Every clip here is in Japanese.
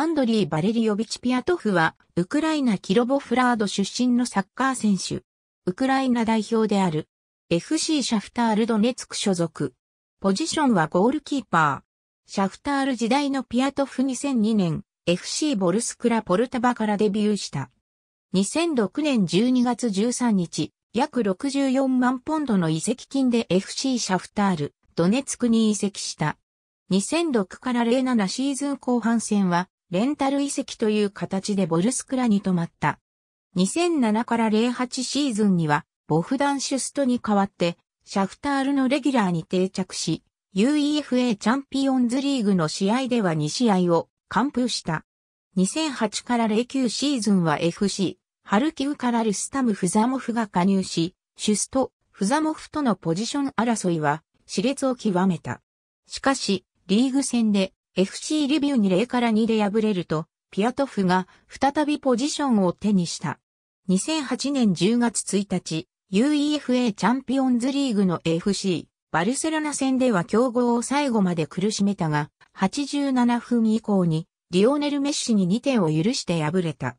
アンドリー・バレリオビチ・ピアトフは、ウクライナ・キロボフラード出身のサッカー選手。ウクライナ代表である。FC シャフタール・ドネツク所属。ポジションはゴールキーパー。シャフタール時代のピアトフ2002年、FC ボルスクラ・ポルタバからデビューした。2006年12月13日、約64万ポンドの移籍金で FC シャフタール、ドネツクに移籍した。2006から07シーズン後半戦は、レンタル遺跡という形でボルスクラに泊まった。2007から08シーズンには、ボフダン・シュストに代わって、シャフタールのレギュラーに定着し、UEFA チャンピオンズリーグの試合では2試合を完封した。2008から09シーズンは FC、ハルキウからルスタム・フザモフが加入し、シュスト、フザモフとのポジション争いは、熾烈を極めた。しかし、リーグ戦で FC リビューに0から2で敗れると、ピアトフが再びポジションを手にした。2008年10月1日、UEFA チャンピオンズリーグの FC、バルセロナ戦では強豪を最後まで苦しめたが、87分以降に、リオネル・メッシに2点を許して敗れた。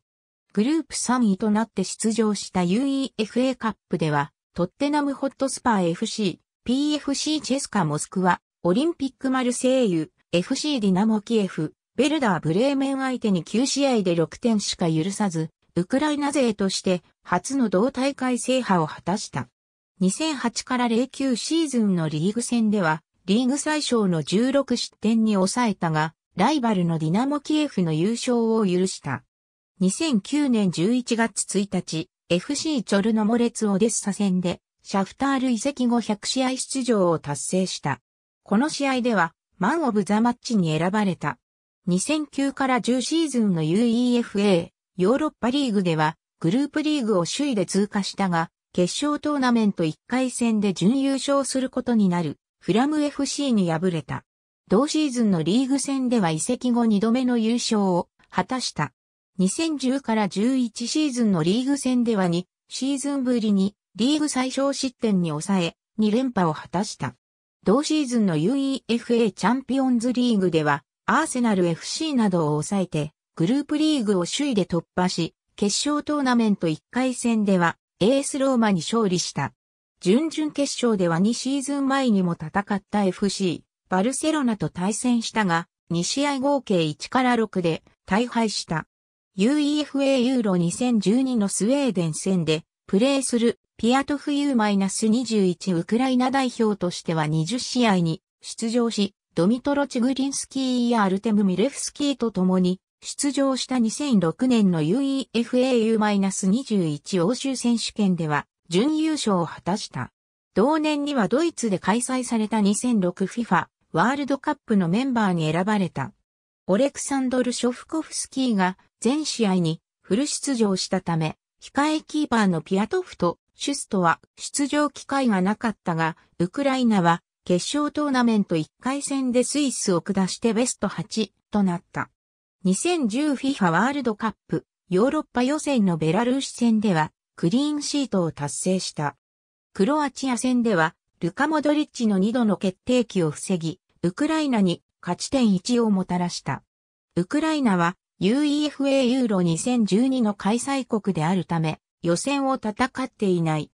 グループ3位となって出場した UEFA カップでは、トッテナムホットスパー FC、PFC チェスカ・モスクワ、オリンピック・マルセイユ、FC ディナモキエフ、ベルダー・ブレーメン相手に9試合で6点しか許さず、ウクライナ勢として初の同大会制覇を果たした。2008から09シーズンのリーグ戦では、リーグ最小の16失点に抑えたが、ライバルのディナモキエフの優勝を許した。2009年11月1日、FC チョルノモレツオデッサ戦で、シャフタール移籍後100試合出場を達成した。この試合では、マン・オブ・ザ・マッチに選ばれた。2009から10シーズンの UEFA ヨーロッパリーグではグループリーグを首位で通過したが、決勝トーナメント1回戦で準優勝することになるフラム FC に敗れた。同シーズンのリーグ戦では移籍後2度目の優勝を果たした。2010から11シーズンのリーグ戦では2シーズンぶりにリーグ最小失点に抑え2連覇を果たした。同シーズンの UEFA チャンピオンズリーグでは、アーセナル FC などを抑えて、グループリーグを首位で突破し、決勝トーナメント1回戦では、エースローマに勝利した。準々決勝では2シーズン前にも戦った FC、バルセロナと対戦したが、2試合合計1から6で大敗した。UEFA ユーロ2012のスウェーデン戦で、プレーするピアトフ U-21 ウクライナ代表としては20試合に出場し、ドミトロ・チグリンスキーやアルテム・ミレフスキーと共に出場した2006年の UEFAU-21 欧州選手権では準優勝を果たした。同年にはドイツで開催された 2006FIFA ワールドカップのメンバーに選ばれた。オレクサンドル・ショフコフスキーが全試合にフル出場したため、控えキーパーのピアトフとシュストは出場機会がなかったが、ウクライナは決勝トーナメント1回戦でスイスを下してベスト8となった。2010FIFA ワールドカップヨーロッパ予選のベラルーシ戦ではクリーンシートを達成した。クロアチア戦ではルカ・モドリッチの2度の決定機を防ぎ、ウクライナに勝ち点1をもたらした。ウクライナは UEFA ユーロ2012の開催国であるため、予選を戦っていない。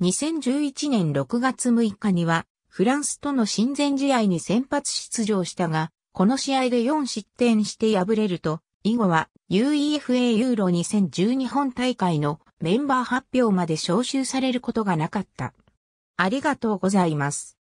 2011年6月6日には、フランスとの親善試合に先発出場したが、この試合で4失点して敗れると、以後は UEFA ユーロ2012本大会のメンバー発表まで招集されることがなかった。ありがとうございます。